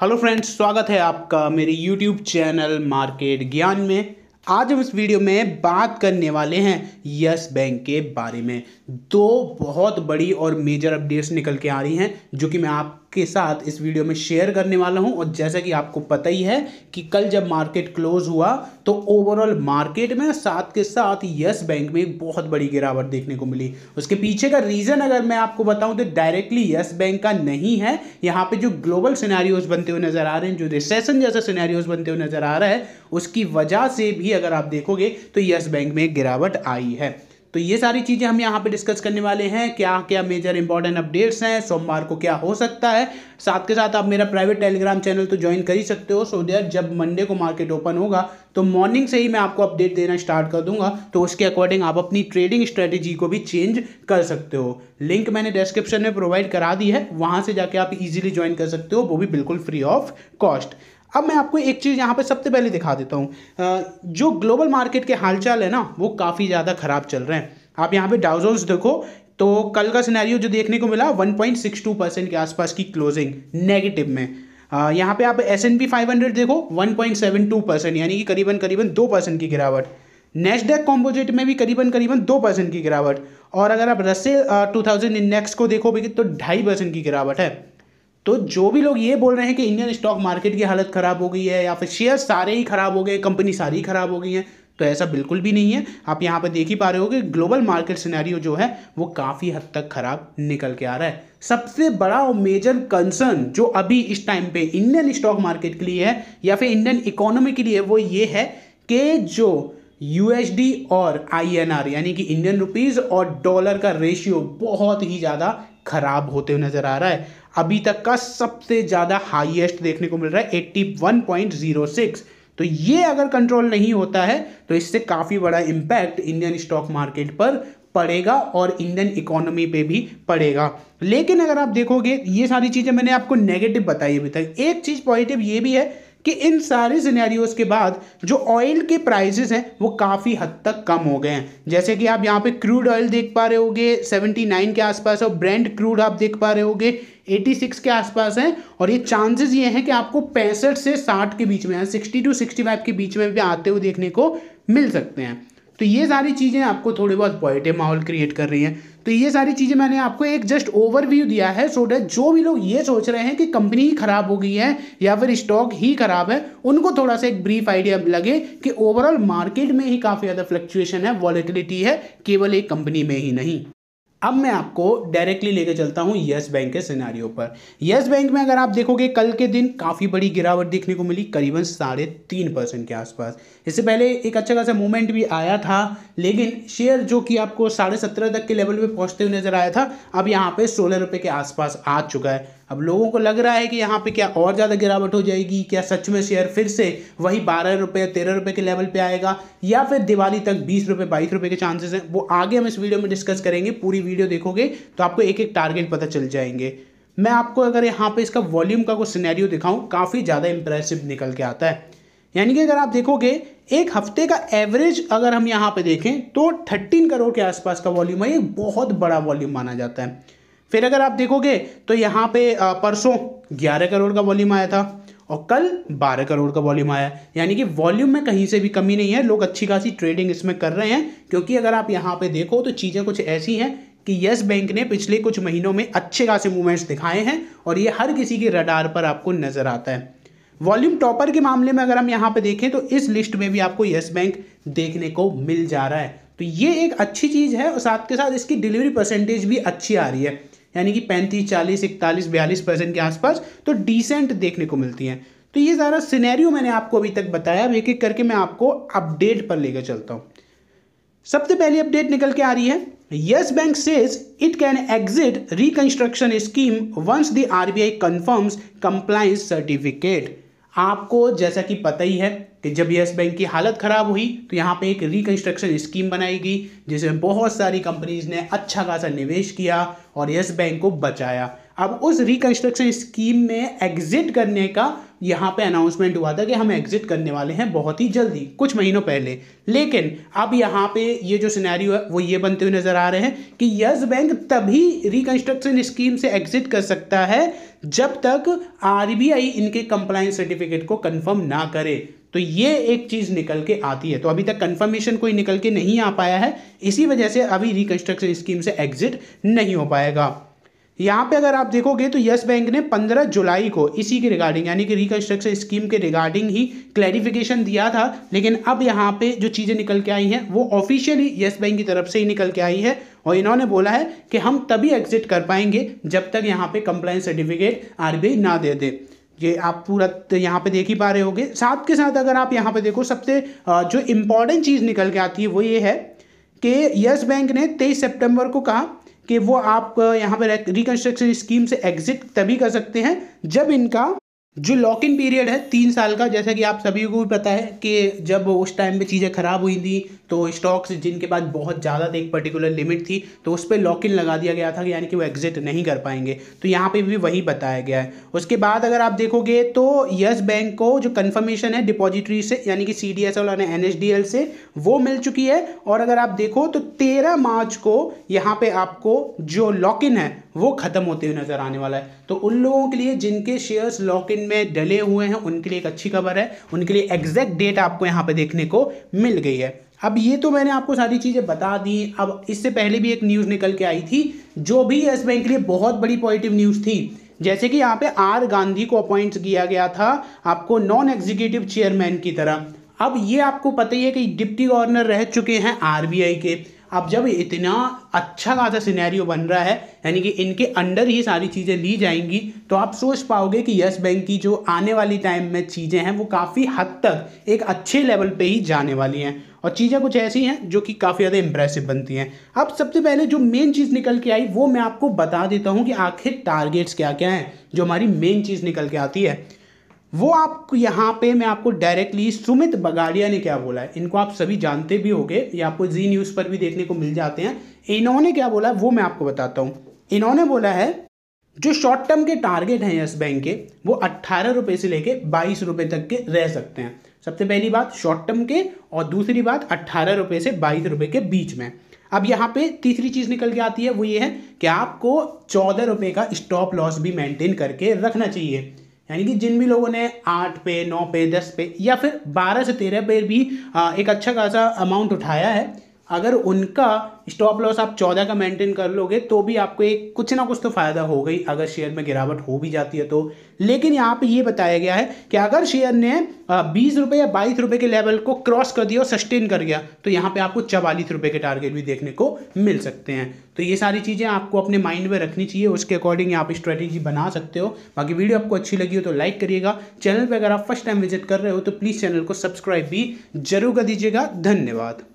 hello friends स्वागत है आपका मेरे यूट्यूब चैनल मार्केट ज्ञान में आज हम इस वीडियो में बात करने वाले हैं यस बैंक के बारे में दो बहुत बड़ी और मेजर अपडेट्स निकल के आ रही हैं जो कि मैं आप के साथ इस वीडियो में शेयर करने वाला हूं और जैसा कि आपको पता ही है कि कल जब मार्केट क्लोज हुआ तो ओवरऑल मार्केट में साथ के साथ यस बैंक में एक बहुत बड़ी गिरावट देखने को मिली उसके पीछे का रीज़न अगर मैं आपको बताऊं तो डायरेक्टली यस बैंक का नहीं है यहां पे जो ग्लोबल सिनेरियोज बनते हुए नज़र आ रहे हैं जो रिसेशन जैसा सिनेरियोज बनते हुए नज़र आ रहा है उसकी वजह से भी अगर आप देखोगे तो यस बैंक में गिरावट आई है तो ये सारी चीज़ें हम यहाँ पे डिस्कस करने वाले हैं क्या क्या मेजर इंपॉर्टेंट अपडेट्स हैं सोमवार को क्या हो सकता है साथ के साथ आप मेरा प्राइवेट टेलीग्राम चैनल तो ज्वाइन कर ही सकते हो सो देयर जब मंडे को मार्केट ओपन होगा तो मॉर्निंग से ही मैं आपको अपडेट देना स्टार्ट कर दूंगा तो उसके अकॉर्डिंग आप अपनी ट्रेडिंग स्ट्रेटेजी को भी चेंज कर सकते हो लिंक मैंने डिस्क्रिप्शन में प्रोवाइड करा दी है वहाँ से जाके आप इजीली ज्वाइन कर सकते हो वो भी बिल्कुल फ्री ऑफ कॉस्ट अब मैं आपको एक चीज़ यहाँ पे सबसे पहले दिखा देता हूँ जो ग्लोबल मार्केट के हालचाल है ना वो काफ़ी ज़्यादा ख़राब चल रहे हैं आप यहाँ पे डाउजोन्स देखो तो कल का सिनेरियो जो देखने को मिला 1.62 परसेंट के आसपास की क्लोजिंग नेगेटिव में यहाँ पे आप S and P five hundred देखो 1.72 परसेंट यानी कि करीबन करीबन दो परसेंट की गिरावट नेस्डेक कॉम्पोजिट में भी करीबन करीबन दो परसेंट की गिरावट और अगर आप रस्से टू थाउजेंड इंडेक्स को देखो देखोगे तो ढाई परसेंट की गिरावट है तो जो भी लोग ये बोल रहे हैं कि इंडियन स्टॉक मार्केट की हालत ख़राब हो गई है या फिर शेयर सारे ही ख़राब हो गए कंपनी सारी ख़राब हो गई है तो ऐसा बिल्कुल भी नहीं है आप यहाँ पर देख ही पा रहे हो कि ग्लोबल मार्केट सिनेरियो जो है वो काफ़ी हद तक ख़राब निकल के आ रहा है सबसे बड़ा और मेजर कंसर्न जो अभी इस टाइम पे इंडियन स्टॉक मार्केट के लिए है या फिर इंडियन इकोनॉमी के लिए वो ये है कि जो यूएसडी और आई यानी कि इंडियन रुपीज़ और डॉलर का रेशियो बहुत ही ज़्यादा ख़राब होते हुए नज़र आ रहा है अभी तक का सबसे ज़्यादा हाईएस्ट देखने को मिल रहा है 81.06 तो ये अगर कंट्रोल नहीं होता है तो इससे काफ़ी बड़ा इंपैक्ट इंडियन स्टॉक मार्केट पर पड़ेगा और इंडियन इकोनॉमी पे भी पड़ेगा लेकिन अगर आप देखोगे ये सारी चीज़ें मैंने आपको नेगेटिव बताई अभी तक एक चीज़ पॉजिटिव ये भी है कि इन सारे सिनेरियोस के बाद जो ऑयल के प्राइजेस हैं वो काफ़ी हद तक कम हो गए हैं जैसे कि आप यहाँ पे क्रूड ऑयल देख पा रहे होगे 79 के आसपास और ब्रांड क्रूड आप देख पा रहे होगे 86 के आसपास है और ये चांसेस ये हैं कि आपको पैंसठ से 60 के बीच में सिक्सटी टू सिक्सटी के बीच में भी आते हुए देखने को मिल सकते हैं तो ये सारी चीज़ें आपको थोड़ी बहुत पॉजिटिव माहौल क्रिएट कर रही हैं तो ये सारी चीज़ें मैंने आपको एक जस्ट ओवरव्यू दिया है सो डेट जो भी लोग ये सोच रहे हैं कि कंपनी ही खराब हो गई है या फिर स्टॉक ही खराब है उनको थोड़ा सा एक ब्रीफ आइडिया लगे कि ओवरऑल मार्केट में ही काफ़ी ज़्यादा फ्लक्चुएशन है वॉलिटिलिटी है केवल एक कंपनी में ही नहीं अब मैं आपको डायरेक्टली लेकर चलता हूं यस बैंक के सिनारियों पर यस बैंक में अगर आप देखोगे कल के दिन काफ़ी बड़ी गिरावट देखने को मिली करीबन साढ़े तीन परसेंट के आसपास इससे पहले एक अच्छा खासा मूवमेंट भी आया था लेकिन शेयर जो कि आपको साढ़े सत्रह तक के लेवल पर पहुंचते हुए नज़र आया था अब यहाँ पर सोलह रुपये के आसपास आ चुका है अब लोगों को लग रहा है कि यहाँ पे क्या और ज़्यादा गिरावट हो जाएगी क्या सच में शेयर फिर से वही बारह रुपये तेरह रुपये के लेवल पे आएगा या फिर दिवाली तक बीस रुपये बाईस रुपये के चांसेस हैं वो आगे हम इस वीडियो में डिस्कस करेंगे पूरी वीडियो देखोगे तो आपको एक एक टारगेट पता चल जाएंगे मैं आपको अगर यहाँ पर इसका वॉल्यूम का कुछ सीनैरियो दिखाऊँ काफ़ी ज़्यादा इंप्रेसिव निकल के आता है यानी कि अगर आप देखोगे एक हफ्ते का एवरेज अगर हम यहाँ पे देखें तो थर्टीन करोड़ के आसपास का वॉल्यूम है ये बहुत बड़ा वॉल्यूम माना जाता है फिर अगर आप देखोगे तो यहाँ पे परसों ग्यारह करोड़ का वॉल्यूम आया था और कल बारह करोड़ का वॉल्यूम आया यानी कि वॉल्यूम में कहीं से भी कमी नहीं है लोग अच्छी खासी ट्रेडिंग इसमें कर रहे हैं क्योंकि अगर आप यहाँ पे देखो तो चीज़ें कुछ ऐसी हैं कि येस बैंक ने पिछले कुछ महीनों में अच्छे खासे मूवमेंट्स दिखाए हैं और ये हर किसी के रडार पर आपको नज़र आता है वॉल्यूम टॉपर के मामले में अगर हम यहाँ पे देखें तो इस लिस्ट में भी आपको यस बैंक देखने को मिल जा रहा है तो ये एक अच्छी चीज़ है और साथ के साथ इसकी डिलीवरी परसेंटेज भी अच्छी आ रही है यानी कि पैंतीस चालीस इकतालीस बयालीस परसेंट के आसपास तो डिसेंट देखने को मिलती हैं तो ये सारा सिनेरियो मैंने आपको अभी तक बताया एक एक करके मैं आपको अपडेट पर लेकर चलता हूँ सबसे पहली अपडेट निकल के आ रही है Yes Bank says it can exit reconstruction scheme once the RBI confirms compliance certificate आपको जैसा कि पता ही है कि जब येस बैंक की हालत ख़राब हुई तो यहाँ पे एक रिकंस्ट्रक्शन स्कीम बनाई गई जिसमें बहुत सारी कंपनीज ने अच्छा खासा निवेश किया और येस बैंक को बचाया अब उस रिकंस्ट्रक्शन स्कीम में एग्जिट करने का यहाँ पे अनाउंसमेंट हुआ था कि हम एग्जिट करने वाले हैं बहुत ही जल्दी कुछ महीनों पहले लेकिन अब यहाँ पे ये जो सिनेरियो है वो ये बनते हुए नज़र आ रहे हैं कि यस बैंक तभी रिकंस्ट्रक्शन स्कीम से एग्जिट कर सकता है जब तक आरबीआई इनके कंप्लाइंस सर्टिफिकेट को कंफर्म ना करे तो ये एक चीज़ निकल के आती है तो अभी तक कंफर्मेशन कोई निकल के नहीं आ पाया है इसी वजह से अभी रिकंस्ट्रक्शन स्कीम से एग्जिट नहीं हो पाएगा यहाँ पे अगर आप देखोगे तो यस बैंक ने 15 जुलाई को इसी के रिगार्डिंग यानी कि रिकंस्ट्रक्शन स्कीम के रिगार्डिंग ही क्लैरिफिकेशन दिया था लेकिन अब यहाँ पे जो चीज़ें निकल के आई हैं वो ऑफिशियली यस बैंक की तरफ से ही निकल के आई है और इन्होंने बोला है कि हम तभी एग्जिट कर पाएंगे जब तक यहाँ पे कंप्लाइंस सर्टिफिकेट आरबीआई ना दे दे ये आप पूरा यहाँ पे देख ही पा रहे होगे साथ के साथ अगर आप यहाँ पे देखो सबसे जो इम्पॉर्टेंट चीज़ निकल के आती है वो ये है कि यस बैंक ने तेईस सितंबर को कहा कि वो आप यहाँ पे रिकन्स्ट्रक्शन स्कीम से एग्जिट तभी कर सकते हैं जब इनका जो लॉक इन पीरियड है तीन साल का जैसा कि आप सभी को भी पता है कि जब उस टाइम पे चीज़ें ख़राब हुई थी तो स्टॉक्स जिनके पास बहुत ज़्यादा एक पर्टिकुलर लिमिट थी तो उस पर लॉक इन लगा दिया गया था यानी कि वो एग्जिट नहीं कर पाएंगे तो यहाँ पे भी वही बताया गया है उसके बाद अगर आप देखोगे तो यस बैंक को जो कन्फर्मेशन है डिपॉजिटरी से यानी कि सी डी एस एल और एन एच डी एल से वो मिल चुकी है और अगर आप देखो तो तेरह मार्च को यहाँ पर आपको जो लॉक इन है वो ख़त्म होते हुए नज़र आने वाला है तो उन लोगों के लिए जिनके शेयर्स लॉक इन में डले हुए हैं उनके लिए एक अच्छी खबर है उनके लिए एग्जैक्ट डेट आपको यहाँ पर देखने को मिल गई है अब ये तो मैंने आपको सारी चीज़ें बता दी अब इससे पहले भी एक न्यूज़ निकल के आई थी जो भी येस बैंक के लिए बहुत बड़ी पॉजिटिव न्यूज़ थी जैसे कि यहाँ पे आर गांधी को अपॉइंट किया गया था आपको नॉन एग्जीक्यूटिव चेयरमैन की तरह अब ये आपको पता ही है कि डिप्टी गवर्नर रह चुके हैं आरबीआई के अब जब इतना अच्छा खासा सिनेरियो बन रहा है यानी कि इनके अंडर ही सारी चीज़ें ली जाएंगी तो आप सोच पाओगे कि यस बैंक की जो आने वाली टाइम में चीज़ें हैं वो काफ़ी हद तक एक अच्छे लेवल पे ही जाने वाली हैं और चीज़ें कुछ ऐसी हैं जो कि काफ़ी ज़्यादा इंप्रेसिव बनती हैं अब सबसे पहले जो मेन चीज़ निकल के आई वो मैं आपको बता देता हूँ कि आखिर टारगेट्स क्या क्या हैं जो हमारी मेन चीज़ निकल के आती है वो आप यहाँ पे मैं आपको डायरेक्टली सुमित बगाड़िया ने क्या बोला है इनको आप सभी जानते भी होंगे ये आपको जी न्यूज़ पर भी देखने को मिल जाते हैं इन्होंने क्या बोला है वो मैं आपको बताता हूँ इन्होंने बोला है जो शॉर्ट टर्म के टारगेट हैं यस बैंक के वो अट्ठारह रुपये से लेके बाईस रुपये तक के रह सकते हैं सबसे पहली बात शॉर्ट टर्म के और दूसरी बात अट्ठारह रुपये से बाईस रुपये के बीच में अब यहाँ पे तीसरी चीज़ निकल के आती है वो ये है कि आपको चौदह रुपये का स्टॉप लॉस भी मेंटेन करके रखना चाहिए यानी कि जिन भी लोगों ने आठ पे नौ पे दस पे या फिर बारह से तेरह पे भी एक अच्छा खासा अमाउंट उठाया है अगर उनका स्टॉप लॉस आप चौदह का मेंटेन कर लोगे तो भी आपको एक कुछ ना कुछ तो फ़ायदा हो गई अगर शेयर में गिरावट हो भी जाती है तो लेकिन यहाँ पे ये बताया गया है कि अगर शेयर ने बीस रुपये या बाईस रुपये के लेवल को क्रॉस कर दिया और सस्टेन कर गया तो यहाँ पे आपको चवालीस रुपये के टारगेट भी देखने को मिल सकते हैं तो ये सारी चीज़ें आपको अपने माइंड में रखनी चाहिए उसके अकॉर्डिंग आप स्ट्रैटेजी बना सकते हो बाकी वीडियो आपको अच्छी लगी हो तो लाइक करिएगा चैनल पर अगर आप फर्स्ट टाइम विजिट कर रहे हो तो प्लीज़ चैनल को सब्सक्राइब भी जरूर कर दीजिएगा धन्यवाद